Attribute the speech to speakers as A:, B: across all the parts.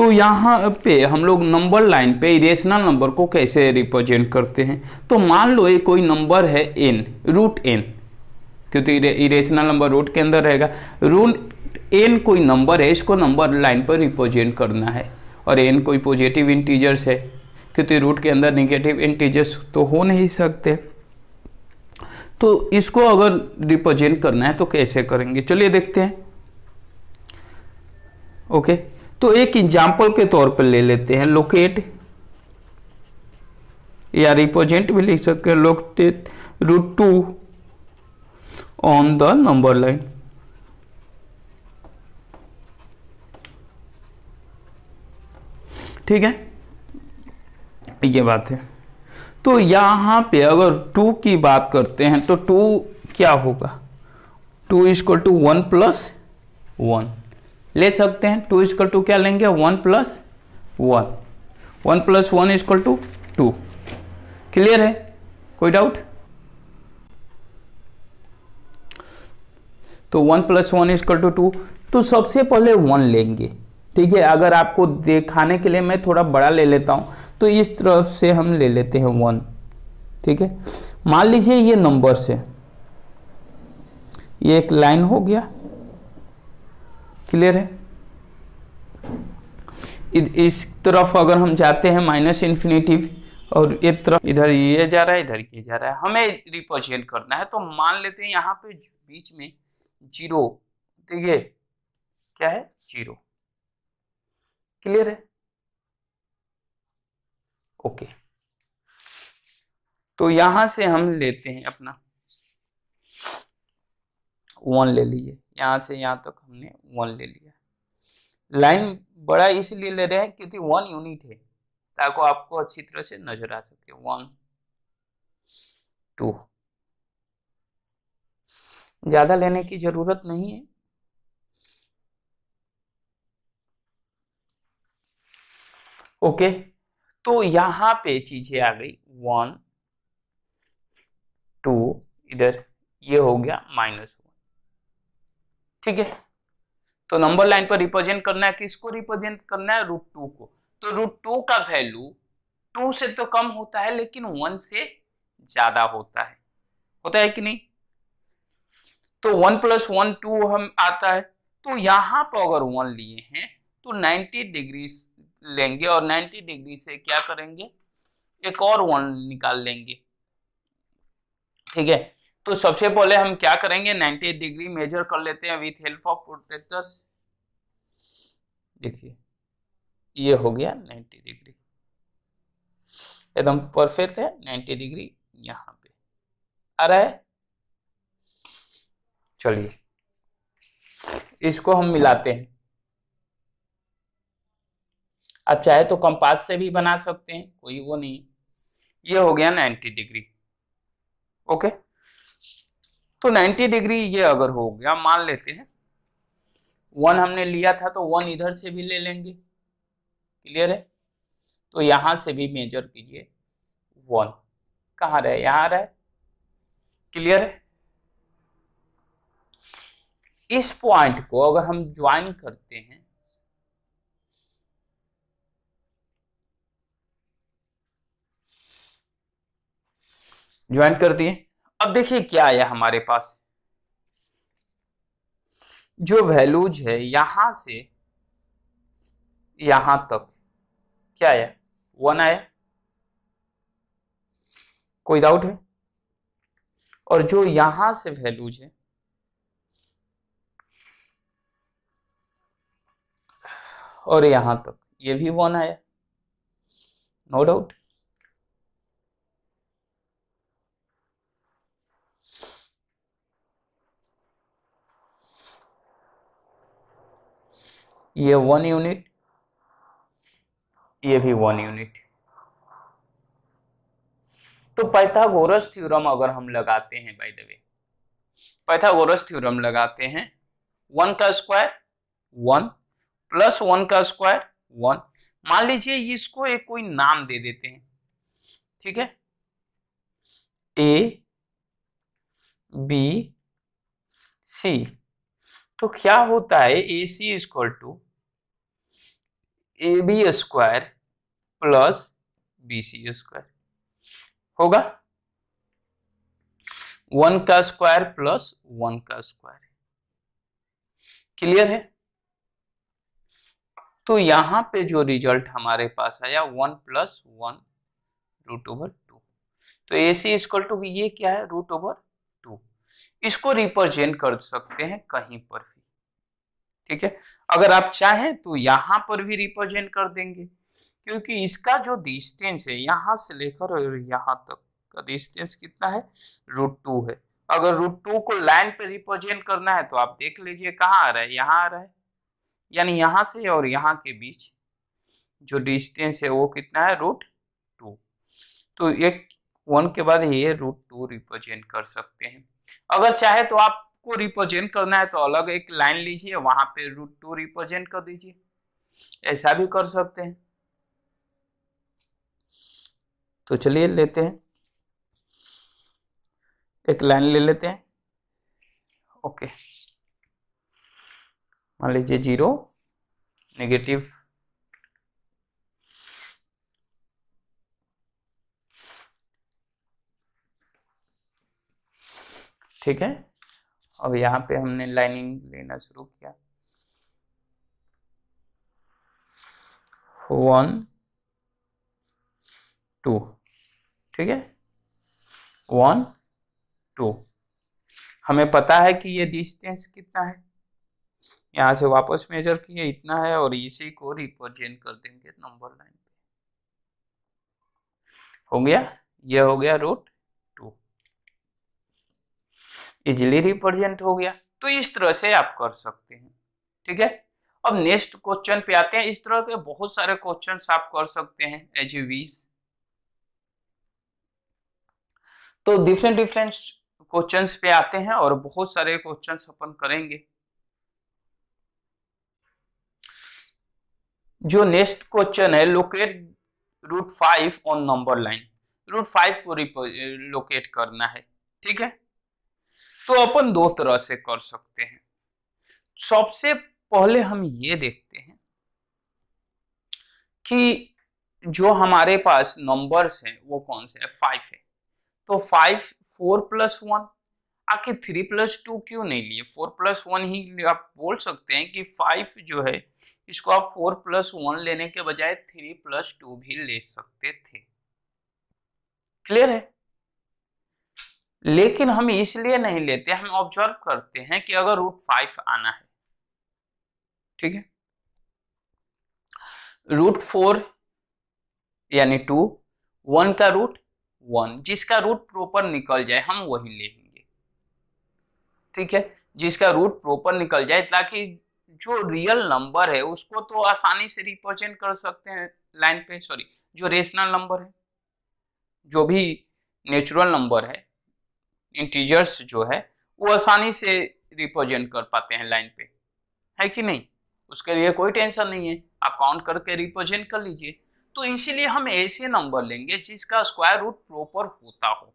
A: तो यहाँ पे हम लोग नंबर लाइन पे इरेशनल नंबर को कैसे रिप्रेजेंट करते हैं तो मान लो ये कोई नंबर है एन रूट एन क्योंकि इरेशनल नंबर रूट के अंदर रहेगा रूट एन कोई नंबर है इसको नंबर लाइन पर रिप्रेजेंट करना है और एन कोई पॉजिटिव इंटीजर्स है क्योंकि रूट के अंदर निगेटिव इंटीजर्स तो हो नहीं सकते तो इसको अगर रिप्रेजेंट करना है तो कैसे करेंगे चलिए देखते हैं ओके okay. तो एक एग्जाम्पल के तौर पर ले लेते हैं लोकेट या रिप्रेजेंट भी लिख सकते हैं locate root two on the number line ठीक है ये बात है तो यहां पे अगर टू की बात करते हैं तो टू क्या होगा two is two one plus one ले सकते हैं टू इजकल टू क्या लेंगे one plus one one plus one is equal to two clear है कोई डाउट तो one plus one is equal to two तो सबसे पहले वन लेंगे ठीक है अगर आपको दिखाने के लिए मैं थोड़ा बड़ा ले लेता हूं तो इस तरफ से हम ले लेते हैं वन ठीक है मान लीजिए ये नंबर से ये एक लाइन हो गया क्लियर है इस तरफ अगर हम जाते हैं माइनस इन्फिनेटिव और ये तरफ इधर ये जा रहा है इधर ये जा रहा है हमें रिप्रेजेंट करना है तो मान लेते हैं यहाँ पे बीच में जीरो तो ये क्या है जीरो क्लियर है ओके तो यहां से हम लेते हैं अपना वन ले लिए यहाँ से यहाँ तक हमने वन ले लिया लाइन बड़ा इसलिए ले रहे हैं क्योंकि वन यूनिट है ताकि आपको अच्छी तरह से नजर आ सके वन टू ज्यादा लेने की जरूरत नहीं है ओके तो यहां पे चीजें आ गई वन टू इधर ये हो गया माइनस वन ठीक है तो नंबर लाइन पर रिप्रेजेंट करना है किसको रिप्रेजेंट करना है रूट टू को तो रूट टू का वैल्यू टू से तो कम होता है लेकिन वन से ज्यादा होता है होता है कि नहीं तो वन प्लस वन टू हम आता है तो यहां पर अगर वन लिए हैं तो नाइन्टी डिग्री लेंगे और नाइन्टी डिग्री से क्या करेंगे एक और वन निकाल लेंगे ठीक है तो सबसे पहले हम क्या करेंगे 90 डिग्री मेजर कर लेते हैं विथ हेल्प ऑफ प्रोटेक्टर्स देखिए ये हो गया 90 डिग्री एकदम परफेक्ट है 90 डिग्री यहां पे आ रहा है चलिए इसको हम मिलाते हैं आप चाहे तो कंपास से भी बना सकते हैं कोई वो नहीं ये हो गया 90 डिग्री ओके तो 90 डिग्री ये अगर हो गया मान लेते हैं वन हमने लिया था तो वन इधर से भी ले लेंगे क्लियर है तो यहां से भी मेजर कीजिए वन कहा रहे यहां रहे क्लियर है इस पॉइंट को अगर हम ज्वाइन करते हैं ज्वाइन कर दिए अब देखिए क्या आया हमारे पास जो वैल्यूज है यहां से यहां तक क्या आया वन आया कोई डाउट है और जो यहां से वैल्यूज है और यहां तक ये भी वन आया नो डाउट ये वन यूनिट ये भी वन यूनिट तो पैथागोरस थ्योरम अगर हम लगाते हैं by the way Pythagoras theorem लगाते हैं वन का स्क्वायर वन प्लस वन का स्क्वायर वन मान लीजिए इसको एक कोई नाम दे देते हैं ठीक है ए बी सी तो क्या होता है A C equal to A B square plus B C square होगा वन का स्क्वायर प्लस वन का स्क्वायर क्लियर है तो यहां पे जो रिजल्ट हमारे पास आया one plus one root over two तो ए सी इक्वल टू ये क्या है रूट ओवर इसको रिप्रेजेंट कर सकते हैं कहीं पर भी ठीक है अगर आप चाहें तो यहां पर भी रिप्रेजेंट कर देंगे क्योंकि इसका जो डिस्टेंस है यहां से लेकर और यहां तक का डिस्टेंस कितना है रूट टू है अगर रूट टू को लाइन पर रिप्रेजेंट करना है तो आप देख लीजिए कहाँ आ रहा है यहाँ आ रहा है यानी यहां से और यहाँ के बीच जो डिस्टेंस है वो कितना है रूट टू तो एक वन के बाद ये रूट टू रिप्रेजेंट कर सकते हैं अगर चाहे तो आपको रिप्रेजेंट करना है तो अलग एक लाइन लीजिए वहां पे रूट टू रिप्रेजेंट कर दीजिए ऐसा भी कर सकते हैं तो चलिए लेते हैं एक लाइन ले लेते हैं ओके मान लीजिए जीरो नेगेटिव ठीक है अब यहाँ पे हमने लाइनिंग लेना शुरू किया वन टू ठीक है वन टू हमें पता है कि ये डिस्टेंस कितना है यहां से वापस मेजर किए इतना है और इसी को रिप्रेजेंट कर देंगे नंबर लाइन पे हो गया ये हो गया रूट इजिली रिप्रेजेंट हो गया तो इस तरह से आप कर सकते हैं ठीक है अब नेक्स्ट क्वेश्चन पे आते हैं इस तरह के बहुत सारे क्वेश्चन आप कर सकते हैं एज वीस तो डिफरेंट डिफरेंट क्वेश्चन पे आते हैं और बहुत सारे क्वेश्चन अपन करेंगे जो नेक्स्ट क्वेश्चन है locate root five on number line root five को लोकेट करना है ठीक है तो अपन दो तरह से कर सकते हैं सबसे पहले हम ये देखते हैं कि जो हमारे पास नंबर्स हैं वो कौन से है फाइव है तो फाइव फोर प्लस वन आखिर थ्री प्लस टू क्यों नहीं लिए फोर प्लस वन ही आप बोल सकते हैं कि फाइव जो है इसको आप फोर प्लस वन लेने के बजाय थ्री प्लस टू भी ले सकते थे क्लियर है लेकिन हम इसलिए नहीं लेते हम ऑब्जर्व करते हैं कि अगर रूट फाइव आना है ठीक है रूट फोर यानी टू वन का रूट वन जिसका रूट प्रॉपर निकल जाए हम वही लेंगे ठीक है जिसका रूट प्रॉपर निकल जाए ताकि जो रियल नंबर है उसको तो आसानी से रिप्रेजेंट कर सकते हैं लाइन पे सॉरी जो रेशनल नंबर है जो भी नेचुरल नंबर है इंटीजर्स जो है वो आसानी से रिप्रेजेंट कर पाते हैं लाइन पे है कि नहीं उसके लिए कोई टेंशन नहीं है आप काउंट करके रिप्रेजेंट कर लीजिए तो इसीलिए हम ऐसे नंबर लेंगे जिसका स्क्वायर रूट प्रॉपर होता हो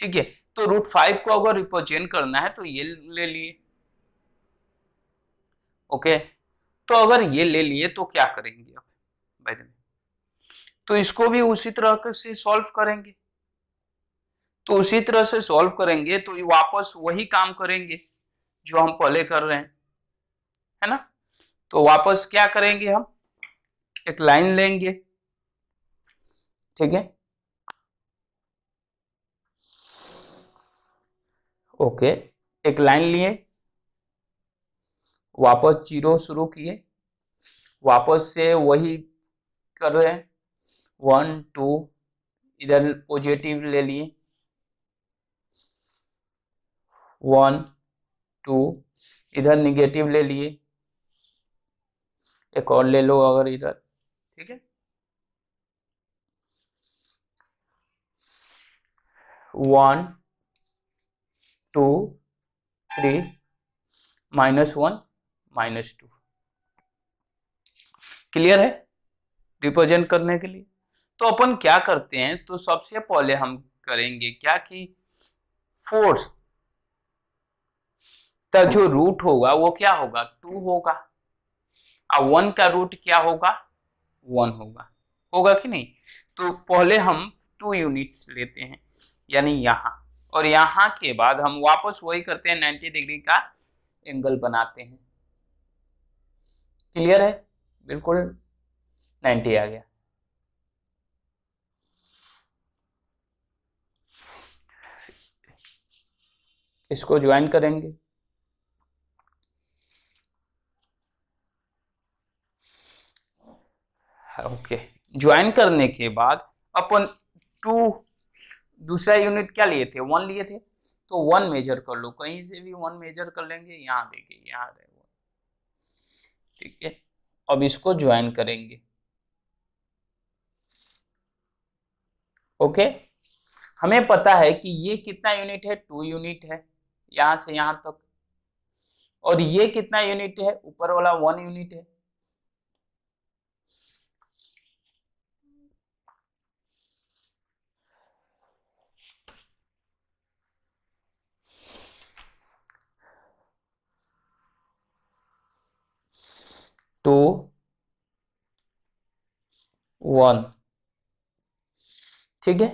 A: ठीक है तो रूट फाइव को अगर रिप्रेजेंट करना है तो ये ले लिए ओके तो अगर ये ले लिए तो क्या करेंगे आप बाय तो इसको भी उसी तरह से सॉल्व करेंगे तो उसी तरह से सॉल्व करेंगे तो ये वापस वही काम करेंगे जो हम पहले कर रहे हैं है ना तो वापस क्या करेंगे हम एक लाइन लेंगे ठीक है ओके एक लाइन लिए वापस जीरो शुरू किए वापस से वही कर रहे हैं वन टू इधर पॉजिटिव ले लिए वन टू इधर निगेटिव ले लिए एक और ले लो अगर इधर ठीक है one two three minus one minus two clear है रिप्रेजेंट करने के लिए तो अपन क्या करते हैं तो सबसे पहले हम करेंगे क्या कि फोर तो जो रूट होगा वो क्या होगा टू होगा और वन का रूट क्या होगा वन होगा होगा कि नहीं तो पहले हम टू यूनिट्स लेते हैं यानी यहाँ और यहाँ के बाद हम वापस वही करते हैं नाइन्टी डिग्री का एंगल बनाते हैं क्लियर है बिल्कुल नाइन्टी आ गया इसको ज्वाइन करेंगे ज्वाइन करने के बाद अपन टू दूसरा यूनिट क्या लिए थे वन लिए थे तो वन मेजर कर लो कहीं से भी वन मेजर कर लेंगे यहाँ देखिए यहाँ रहेगा ठीक है अब इसको ज्वाइन करेंगे ओके हमें पता है कि ये कितना यूनिट है टू यूनिट है यहां से यहां तक और ये कितना यूनिट है ऊपर वाला वन यूनिट है टू वन ठीक है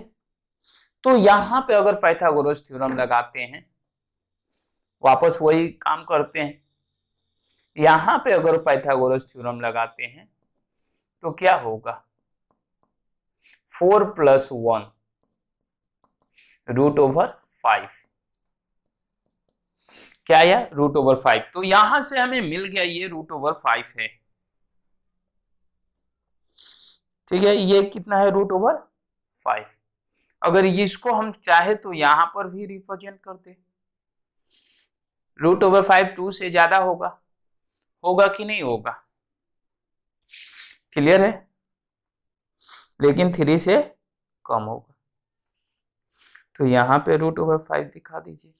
A: तो यहां पे अगर पाइथागोरस थ्योरम लगाते हैं वापस वही काम करते हैं यहां पे अगर पाइथागोरस थ्योरम लगाते हैं तो क्या होगा four plus one root over five क्या यार रूट ओवर फाइव तो यहां से हमें मिल गया ये रूट ओवर फाइव है ठीक है ये कितना है रूट ओवर फाइव अगर इसको हम चाहे तो यहां पर भी रिप्रेजेंट कर दे रूट ओवर फाइव टू से ज्यादा होगा होगा कि नहीं होगा क्लियर है लेकिन थ्री से कम होगा तो यहां पे रूट ओवर फाइव दिखा दीजिए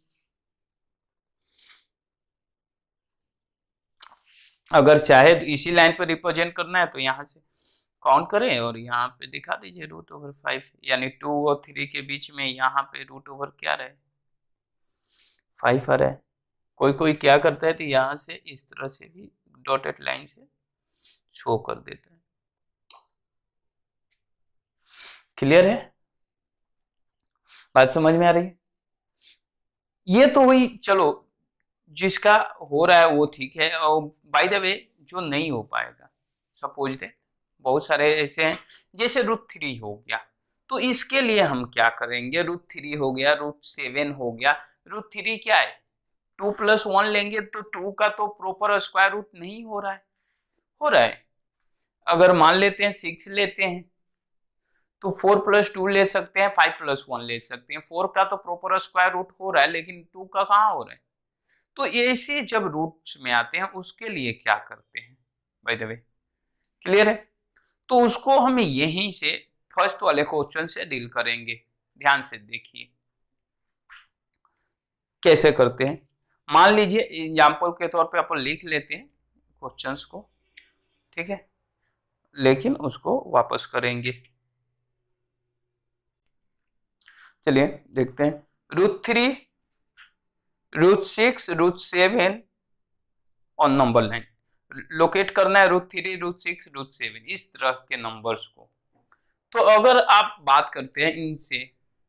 A: अगर चाहे तो इसी लाइन पर रिप्रेजेंट करना है तो यहां से काउंट करें और यहाँ पे दिखा दीजिए रूट ओवर फाइव यानी टू और थ्री के बीच में यहाँ पे रूट ओवर क्या रहे फाइव आ रहा है कोई कोई क्या करता है तो यहाँ से इस तरह से भी डॉटेड लाइन से शो कर देता है क्लियर है बात समझ में आ रही है ये तो वही चलो जिसका हो रहा है वो ठीक है और बाय द वे जो नहीं हो पाएगा सपोज दे बहुत सारे ऐसे हैं जैसे रूट थ्री हो गया तो इसके लिए हम क्या करेंगे रूट थ्री हो गया रूट सेवन हो गया रूट थ्री क्या है टू प्लस वन लेंगे तो टू का तो प्रॉपर स्क्वायर रूट नहीं हो रहा है हो रहा है अगर मान लेते हैं सिक्स लेते हैं तो फोर प्लस टू ले सकते हैं फाइव प्लस वन ले सकते हैं फोर का तो प्रॉपर स्क्वायर रूट हो रहा है लेकिन टू का कहाँ हो रहा है तो ऐसे जब रूट्स में आते हैं उसके लिए क्या करते हैं बाय द वे क्लियर है तो उसको हम यहीं से फर्स्ट वाले क्वेश्चन से डील करेंगे ध्यान से देखिए कैसे करते हैं मान लीजिए एग्जाम्पल के तौर पे अपन लिख लेते हैं क्वेश्चन को ठीक है लेकिन उसको वापस करेंगे चलिए देखते हैं root three root six root seven और नंबर नाइन लोकेट करना है root three root six root seven इस तरह के नंबर्स को तो अगर आप बात करते हैं इनसे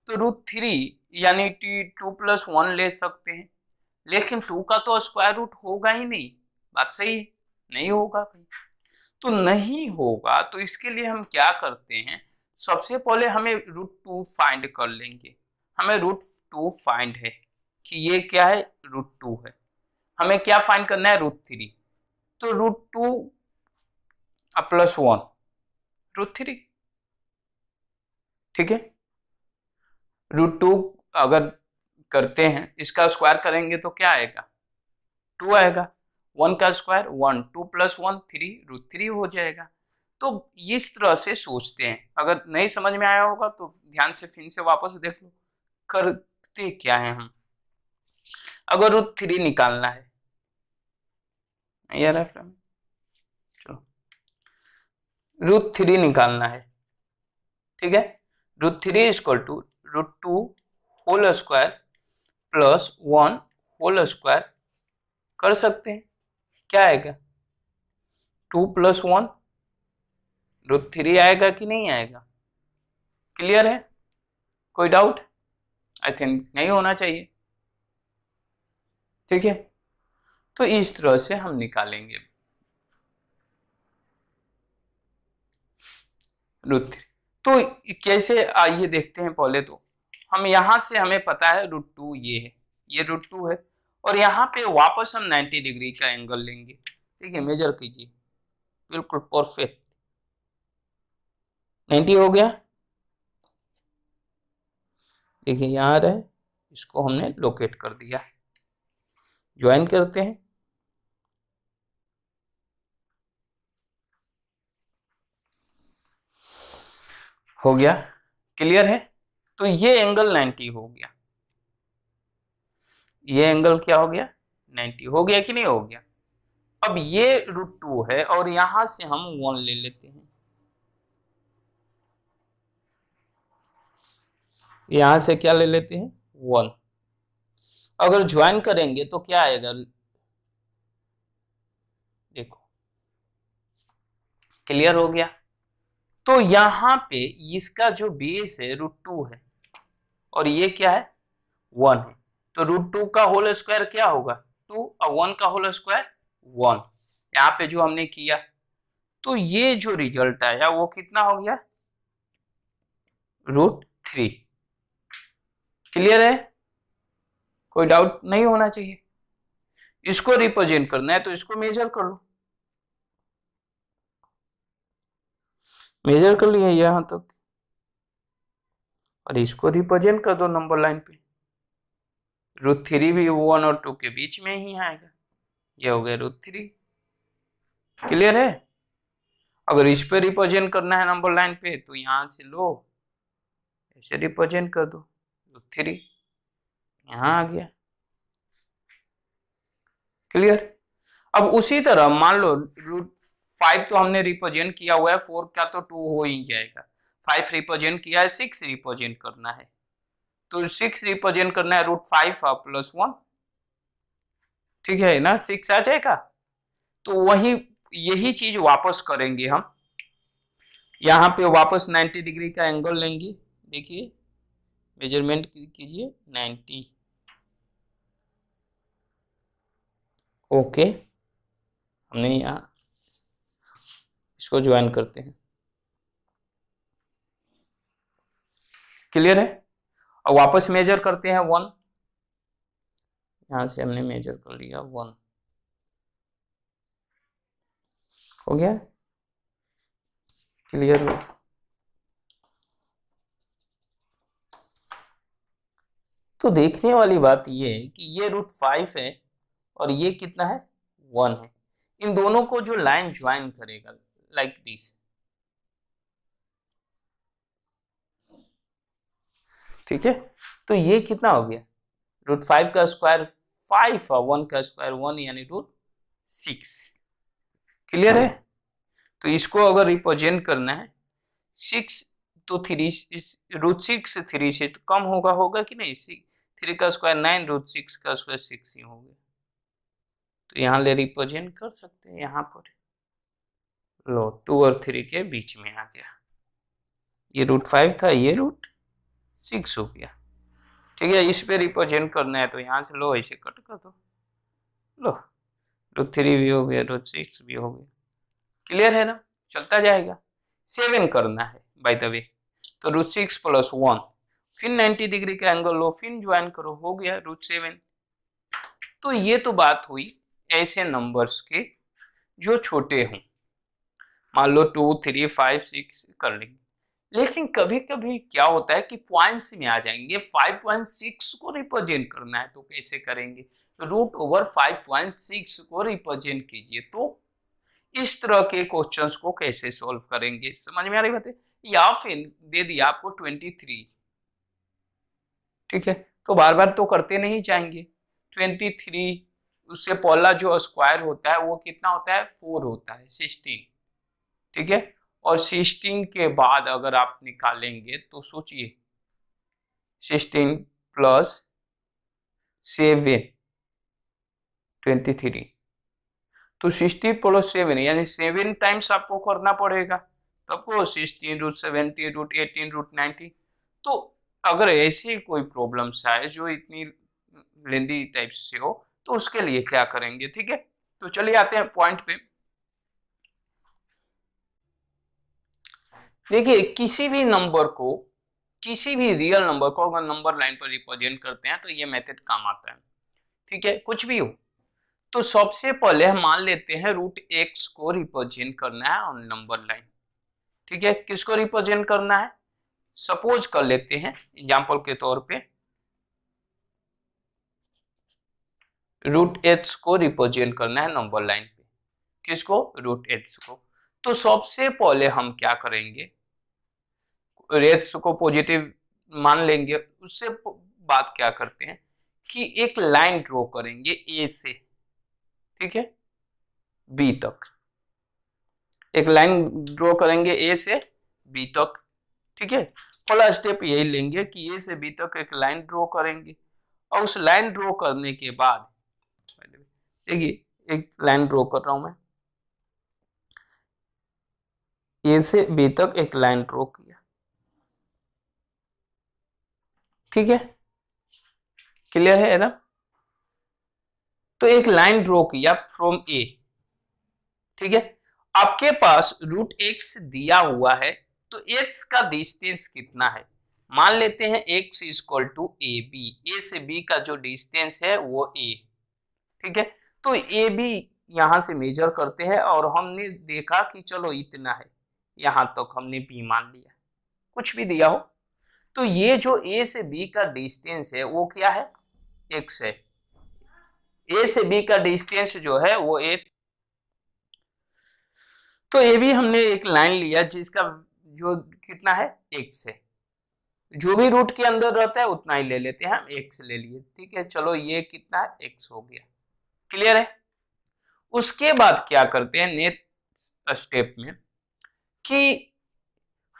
A: तो रूट थ्री यानी टी टू प्लस वन ले सकते हैं लेकिन टू का तो स्क्वायर रूट होगा ही नहीं बात सही है नहीं होगा भाई तो नहीं होगा तो इसके लिए हम क्या करते हैं सबसे पहले हमें रूट टू फाइंड कर लेंगे हमें रूट टू फाइंड है कि ये क्या है रूट टू है हमें क्या फाइंड करना है रूट थ्री तो root two plus one root three ठीक है रूट टू अगर करते हैं इसका स्क्वायर करेंगे तो क्या आएगा टू आएगा वन का square one two plus one three root three हो जाएगा तो इस तरह से सोचते हैं अगर नहीं समझ में आया होगा तो ध्यान से फिर से वापस देख लो करते क्या है हम अगर रूट थ्री निकालना है E चलो रूट थ्री निकालना है ठीक है root three is equal to root two whole square plus one whole square कर सकते हैं क्या आएगा two plus one root three आएगा कि नहीं आएगा क्लियर है कोई डाउट आई थिंक नहीं होना चाहिए ठीक है तो इस तरह से हम निकालेंगे रूट थ्री तो कैसे आइए देखते हैं पहले तो हम यहां से हमें पता है रूट टू ये है ये रूट टू है और यहाँ पे वापस हम 90 डिग्री का एंगल लेंगे ठीक है मेजर कीजिए बिल्कुल परफेक्ट 90 हो गया देखिए यहाँ रहे इसको हमने लोकेट कर दिया ज्वाइन करते हैं हो गया क्लियर है तो ये एंगल 90 हो गया ये एंगल क्या हो गया 90 हो गया कि नहीं हो गया अब ये रूट टू है और यहां से हम वन ले लेते हैं यहां से क्या ले लेते हैं वन अगर ज्वाइन करेंगे तो क्या आएगा देखो क्लियर हो गया तो यहां पे इसका जो बेस है रूट टू है और ये क्या है वन है तो रूट टू का होल स्क्वायर क्या होगा टू और वन का होल स्क्वायर वन यहाँ पे जो हमने किया तो ये जो रिजल्ट आया वो कितना हो गया रूट थ्री क्लियर है कोई डाउट नहीं होना चाहिए इसको रिप्रेजेंट करना है तो इसको मेजर कर लो मेजर कर लिए यहां तक और इसको रिप्रेजेंट कर दो नंबर लाइन पे रूट थ्री भी वन और टू के बीच में ही आएगा ये हो गया रूट थ्री क्लियर है अगर इस पे रिप्रेजेंट करना है नंबर लाइन पे तो यहां से लो ऐसे रिप्रेजेंट कर दो रूट थ्री यहाँ आ गया क्लियर अब उसी तरह मान लो रूट फाइव तो हमने रिप्रेजेंट किया हुआ है फोर का तो टू हो ही जाएगा फाइव रिप्रेजेंट किया है सिक्स रिप्रेजेंट करना है तो सिक्स रिप्रेजेंट करना है रूट फाइव प्लस वन ठीक है ना सिक्स आ जाएगा तो वही यही चीज वापस करेंगे हम यहाँ पे वापस 90 डिग्री का एंगल लेंगे देखिए मेजरमेंट कीजिए 90 ओके हमने यहाँ इसको ज्वाइन करते हैं क्लियर है और वापस मेजर करते हैं वन यहां से हमने मेजर कर लिया वन हो गया क्लियर हो तो देखने वाली बात यह है कि ये रूट फाइव है और ये कितना है वन है इन दोनों को जो लाइन ज्वाइन करेगा like this ठीक है तो ये कितना हो गया रूट फाइव का स्क्वायर फाइव और वन का स्क्वायर वन यानी रूट सिक्स क्लियर है तो इसको अगर रिप्रेजेंट करना है सिक्स तो थ्री रूट सिक्स थ्री से तो कम होगा होगा कि नहीं थ्री का स्क्वायर नाइन रूट सिक्स का स्क्वायर सिक्स ही होगा तो यहाँ ले रिप्रेजेंट कर सकते हैं यहाँ पर है। लो टू और थ्री के बीच में आ गया ये रूट फाइव था ये रूट सिक्स हो गया ठीक है इस पे रिप्रेजेंट करना है तो यहाँ से लो ऐसे कट कर दो लो रूट थ्री भी हो गया रूट सिक्स भी हो गया क्लियर है ना चलता जाएगा सेवन करना है बाय द वे तो रूट सिक्स प्लस वन फिर नाइन्टी डिग्री का एंगल लो फिर ज्वाइन करो हो गया रूट सेवन तो ये तो बात हुई ऐसे नंबर्स के जो छोटे हों मान लो टू थ्री फाइव सिक्स कर लेंगे लेकिन कभी कभी क्या होता है कि पॉइंट्स में आ जाएंगे फाइव पॉइंट सिक्स को रिप्रेजेंट करना है तो कैसे करेंगे root over five point six को रिप्रेजेंट कीजिए तो इस तरह के क्वेश्चन को कैसे सॉल्व करेंगे समझ में आ रही बात है या फिर दे दिया आपको ट्वेंटी थ्री ठीक है तो बार बार तो करते नहीं जाएंगे ट्वेंटी थ्री उससे पहला जो स्क्वायर होता है वो कितना होता है फोर होता है सिक्सटीन ठीक है और सिक्सटीन के बाद अगर आप निकालेंगे तो सोचिए sixteen plus seven twenty three तो सिक्सटीन प्लस सेवन यानी सेवन टाइम्स आपको करना पड़ेगा सबको sixteen root seventy root eighteen root nineteen तो अगर ऐसी कोई प्रॉब्लम्स आए जो इतनी लेंदी टाइप से हो तो उसके लिए क्या करेंगे ठीक है तो चलिए आते हैं पॉइंट पे देखिए किसी भी नंबर को किसी भी रियल नंबर को अगर नंबर लाइन पर रिप्रेजेंट करते हैं तो ये मेथड काम आता है ठीक है कुछ भी हो तो सबसे पहले हम मान लेते हैं रूट एक्स को रिप्रेजेंट करना है ऑन नंबर लाइन ठीक है किसको रिप्रेजेंट करना है सपोज कर लेते हैं एग्जाम्पल के तौर पे रूट एच को रिप्रेजेंट करना है नंबर लाइन पे किसको रूट एच को तो सबसे पहले हम क्या करेंगे रेट्स को पॉजिटिव मान लेंगे उससे बात क्या करते हैं कि एक लाइन ड्रॉ करेंगे ए से ठीक है बी तक एक लाइन ड्रॉ करेंगे ए से बी तक ठीक है पहला स्टेप यही लेंगे कि ए से बी तक एक लाइन ड्रॉ करेंगे और उस लाइन ड्रॉ करने के बाद देखिए एक लाइन ड्रॉ कर रहा हूं मैं ए से बी तक एक लाइन ड्रॉ किया ठीक है क्लियर है ना तो एक लाइन ड्रॉ किया फ्रॉम ए ठीक है आपके पास रूट एक्स दिया हुआ है तो एक्स का डिस्टेंस कितना है मान लेते हैं x equal to A B A से बी का जो डिस्टेंस है वो ए ठीक है तो ए बी यहां से मेजर करते हैं और हमने देखा कि चलो इतना है यहां तक तो हमने पी मान लिया कुछ भी दिया हो तो ये जो ए से बी का डिस्टेंस है वो क्या है एक्स है ए से बी का डिस्टेंस जो है वो ए तो ये भी हमने एक लाइन लिया जिसका जो कितना है एक्स है जो भी रूट के अंदर रहता है उतना ही ले लेते हैं हम एक्स ले लिए ठीक है चलो ये कितना है एक्स हो गया क्लियर है उसके बाद क्या करते हैं नेक्स्ट स्टेप में कि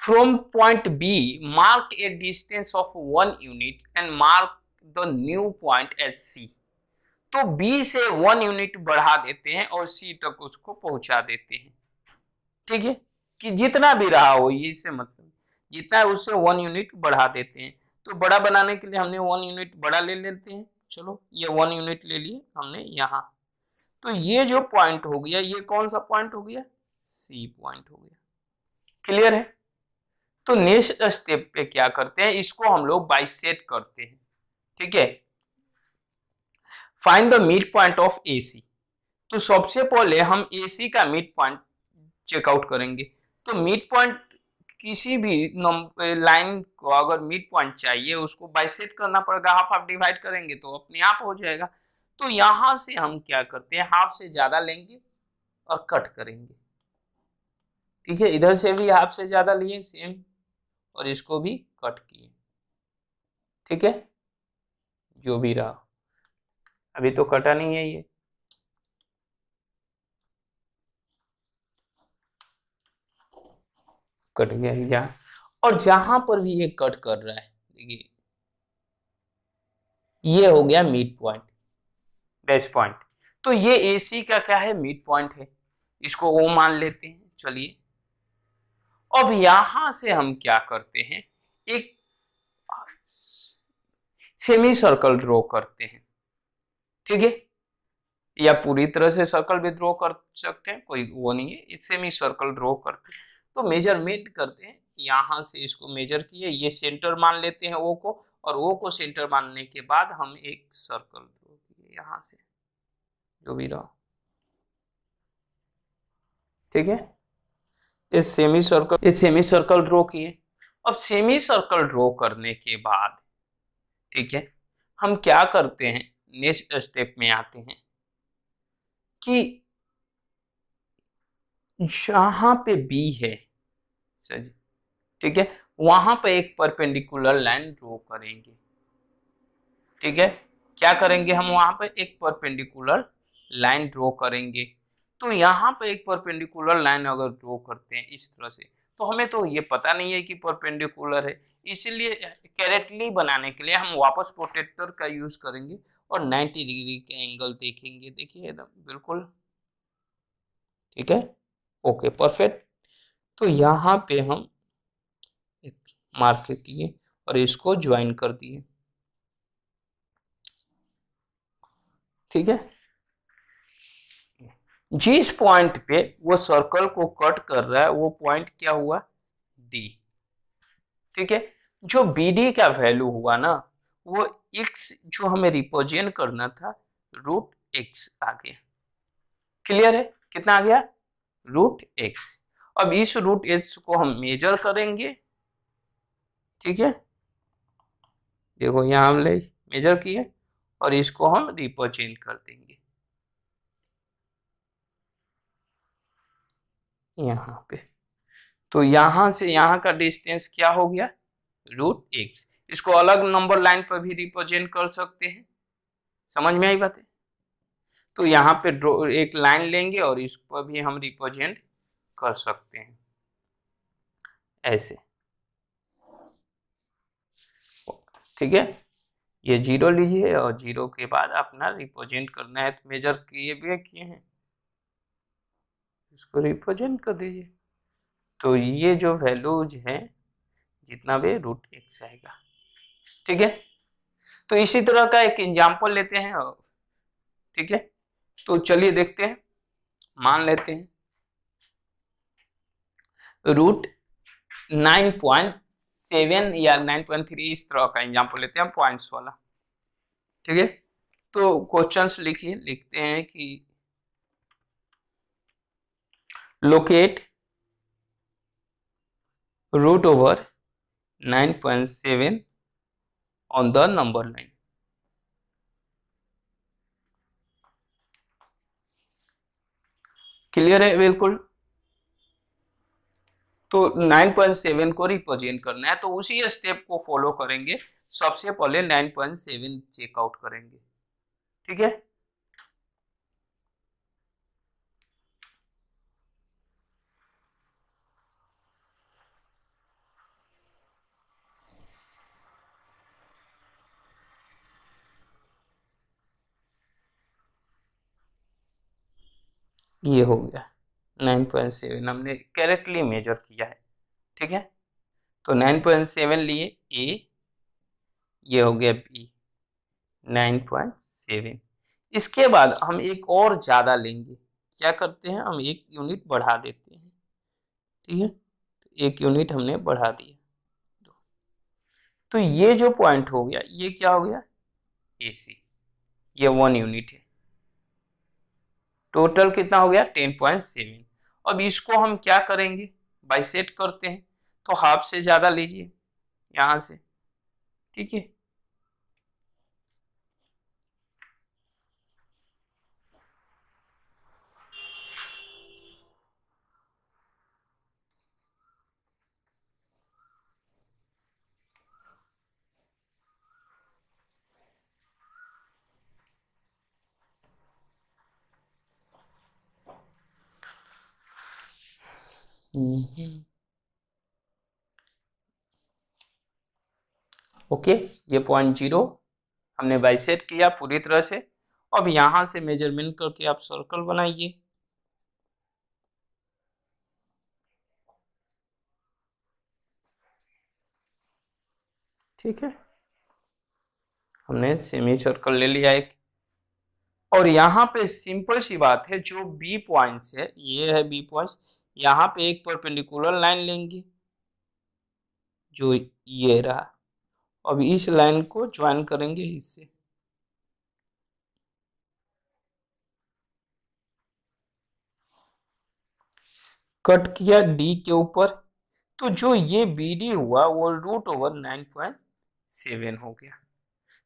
A: from point B mark a distance of one unit and mark the new point as C तो बी से वन यूनिट बढ़ा देते हैं और सी तक उसको पहुंचा देते हैं ठीक है कि जितना भी रहा हो ये इससे मतलब जितना है उससे वन यूनिट बढ़ा देते हैं तो बड़ा बनाने के लिए हमने वन यूनिट बड़ा ले लेते हैं चलो ये वन यूनिट ले लिए हमने यहां तो ये जो पॉइंट हो गया ये कौन सा पॉइंट हो गया सी पॉइंट हो गया क्लियर है तो नेक्स्ट स्टेप पे क्या करते हैं इसको हम लोग बाइसेट करते हैं ठीक है find the mid point of AC तो सबसे पहले हम एसी का मिड पॉइंट चेकआउट करेंगे तो मिड पॉइंट किसी भी लाइन को अगर मिड पॉइंट चाहिए उसको बाइसेट करना पड़ेगा हाफ हाफ डिवाइड करेंगे तो अपने आप हो जाएगा तो यहां से हम क्या करते हैं हाफ से ज़्यादा लेंगे और कट करेंगे ठीक है इधर से भी हाफ से ज़्यादा लिए सेम और इसको भी कट किए ठीक है जो भी रहा अभी तो कटा नहीं है ये कट गया जहां और जहां पर भी ये कट कर रहा है देखिए ये हो गया मिड पॉइंट बेस पॉइंट तो ये एसी का क्या है मिड पॉइंट है इसको ओ मान लेते हैं चलिए अब यहां से हम क्या करते हैं एक सेमी सर्कल ड्रॉ करते हैं ठीक है या पूरी तरह से सर्कल भी ड्रॉ कर सकते हैं कोई वो नहीं है सेमी सर्कल ड्रॉ करते हैं तो मेजरमेंट करते हैं यहां से इसको मेजर किए ये सेंटर मान लेते हैं ओ को और ओ को सेंटर मानने के बाद हम एक सर्कल ड्रॉ किए यहां से जो भी रहा ठीक है इस सेमी सर्कल इस सेमी सर्कल ड्रो किए अब सेमी सर्कल ड्रॉ करने के बाद ठीक है हम क्या करते हैं नेक्स्ट स्टेप में आते हैं कि जहां पे बी है सर ठीक है वहां पे एक परपेंडिकुलर लाइन ड्रो करेंगे ठीक है क्या करेंगे हम वहां पे एक परपेंडिकुलर लाइन ड्रॉ करेंगे तो यहाँ पे एक परपेंडिकुलर लाइन अगर ड्रो करते हैं इस तरह से तो हमें तो ये पता नहीं है कि परपेंडिकुलर है इसलिए कैरेटली बनाने के लिए हम वापस प्रोटेक्टर का यूज करेंगे और 90 डिग्री के एंगल देखेंगे देखिए एकदम बिल्कुल ठीक है ओके परफेक्ट तो यहाँ पे हम एक मार्क किए और इसको ज्वाइन कर दिए ठीक है जिस पॉइंट पे वो सर्कल को कट कर रहा है वो पॉइंट क्या हुआ डी ठीक है जो बी डी का वैल्यू हुआ ना वो एक्स जो हमें रिप्रेजेंट करना था रूट एक्स आ गया क्लियर है कितना आ गया रूट एक्स अब इस रूट एक्स को हम मेजर करेंगे ठीक है देखो हम हमने मेजर किए और इसको हम रिप्रेजेंट कर देंगे यहाँ पे तो यहाँ से यहाँ का डिस्टेंस क्या हो गया रूट एक्स इसको अलग नंबर लाइन पर भी रिप्रेजेंट कर सकते हैं समझ में आई बात है तो यहाँ पे एक लाइन लेंगे और इस पर भी हम रिप्रेजेंट कर सकते हैं ऐसे ठीक है ये जीरो लीजिए और जीरो के बाद अपना रिप्रेजेंट करना है तो मेजर किए भी किए हैं इसको रिप्रेजेंट कर दीजिए तो ये जो वैल्यूज हैं जितना भी रूट एक्स आएगा ठीक है तो इसी तरह का एक एग्जाम्पल लेते हैं ठीक है तो चलिए देखते हैं मान लेते हैं रूट नाइन पॉइंट सेवन या नाइन पॉइंट थ्री इस तरह का एग्जाम्पल लेते हैं पॉइंट्स वाला ठीक है तो क्वेश्चंस लिखिए लिखते हैं कि over nine point 9.7 on the number line clear है बिल्कुल तो 9.7 को रिप्रेजेंट करना है तो उसी स्टेप को फॉलो करेंगे सबसे पहले 9.7 चेकआउट करेंगे ठीक है ये हो गया नाइन पॉइंट सेवन हमने कैरेटली मेजर किया है ठीक है तो नाइन पॉइंट सेवन लिए ए ये हो गया बी नाइन पॉइंट सेवन इसके बाद हम एक और ज़्यादा लेंगे क्या करते हैं हम एक यूनिट बढ़ा देते हैं ठीक है तो एक यूनिट हमने बढ़ा दिया तो ये जो पॉइंट हो गया ये क्या हो गया ए सी ये वन यूनिट है टोटल कितना हो गया टेन पॉइंट सेवन अब इसको हम क्या करेंगे बाई सेट करते हैं तो हाफ से ज़्यादा लीजिए यहां से ठीक है हम्म। ओके ये पॉइंट जीरो हमने बाइसेट किया पूरी तरह से अब यहां से मेजरमेंट करके आप सर्कल बनाइए ठीक है हमने सेमी सर्कल ले लिया एक और यहाँ पे सिंपल सी बात है जो बी पॉइंट्स है ये है बी पॉइंट्स यहाँ पे एक परपेंडिकुलर लाइन लेंगे जो ये रहा अब इस लाइन को ज्वाइन करेंगे इससे कट किया डी के ऊपर तो जो ये बी डी हुआ वो root over nine point seven हो गया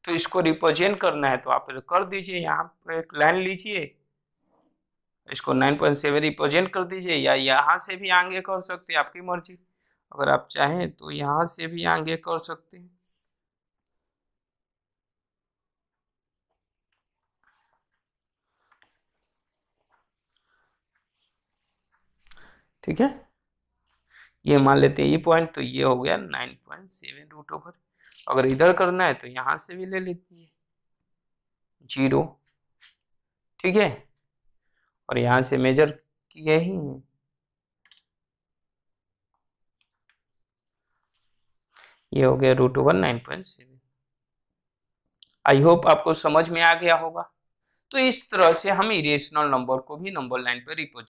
A: तो इसको रिप्रेजेंट करना है तो आप कर दीजिए यहाँ पे एक लाइन लीजिए इसको नाइन पॉइंट सेवन रिप्रेजेंट कर दीजिए या यहाँ से भी आगे कर सकते हैं आपकी मर्जी अगर आप चाहें तो यहाँ से भी आगे कर सकते हैं ठीक है ये मान लेते हैं ये पॉइंट तो ये हो गया nine point seven root over अगर इधर करना है तो यहां से भी ले लेती है जीरो ठीक है और यहाँ से मेजर किए ही हैं ये हो गया root over nine point seven I hope आपको समझ में आ गया होगा तो इस तरह से हम इरेशनल नंबर को भी नंबर लाइन पर रिपोर्ट